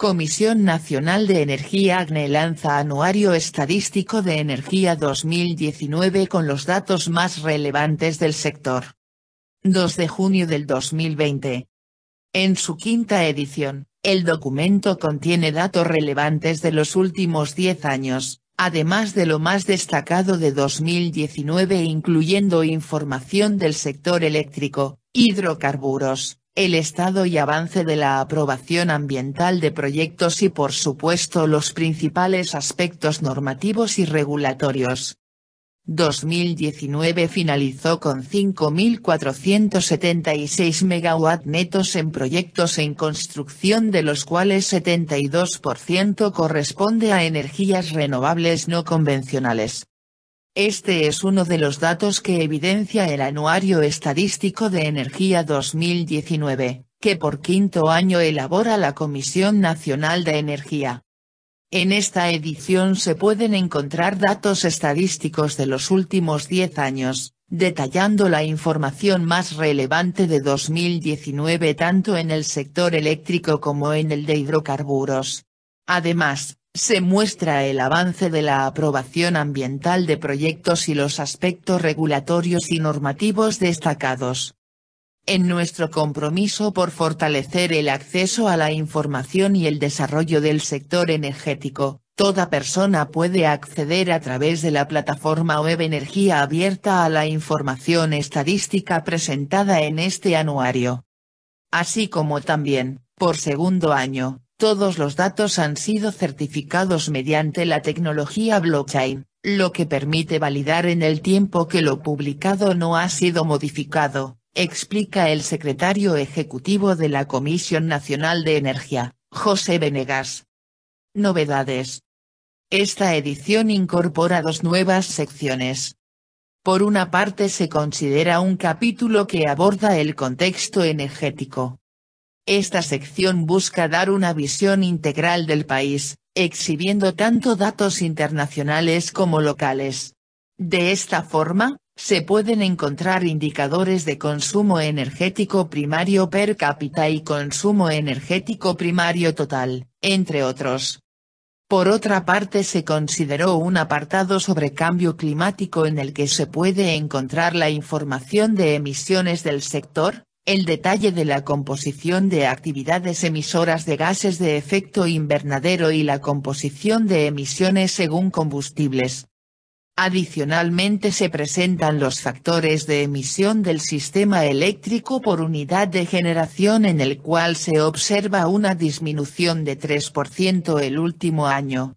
Comisión Nacional de Energía Agne lanza Anuario Estadístico de Energía 2019 con los datos más relevantes del sector. 2 de junio del 2020. En su quinta edición, el documento contiene datos relevantes de los últimos 10 años, además de lo más destacado de 2019 incluyendo información del sector eléctrico, hidrocarburos, el estado y avance de la aprobación ambiental de proyectos y por supuesto los principales aspectos normativos y regulatorios. 2019 finalizó con 5.476 MW netos en proyectos en construcción de los cuales 72% corresponde a energías renovables no convencionales. Este es uno de los datos que evidencia el Anuario Estadístico de Energía 2019, que por quinto año elabora la Comisión Nacional de Energía. En esta edición se pueden encontrar datos estadísticos de los últimos 10 años, detallando la información más relevante de 2019 tanto en el sector eléctrico como en el de hidrocarburos. Además, se muestra el avance de la aprobación ambiental de proyectos y los aspectos regulatorios y normativos destacados. En nuestro compromiso por fortalecer el acceso a la información y el desarrollo del sector energético, toda persona puede acceder a través de la plataforma web Energía Abierta a la información estadística presentada en este anuario. Así como también, por segundo año, todos los datos han sido certificados mediante la tecnología blockchain, lo que permite validar en el tiempo que lo publicado no ha sido modificado, explica el secretario ejecutivo de la Comisión Nacional de Energía, José Venegas. Novedades. Esta edición incorpora dos nuevas secciones. Por una parte se considera un capítulo que aborda el contexto energético, esta sección busca dar una visión integral del país, exhibiendo tanto datos internacionales como locales. De esta forma, se pueden encontrar indicadores de consumo energético primario per cápita y consumo energético primario total, entre otros. Por otra parte se consideró un apartado sobre cambio climático en el que se puede encontrar la información de emisiones del sector, el detalle de la composición de actividades emisoras de gases de efecto invernadero y la composición de emisiones según combustibles. Adicionalmente se presentan los factores de emisión del sistema eléctrico por unidad de generación en el cual se observa una disminución de 3% el último año.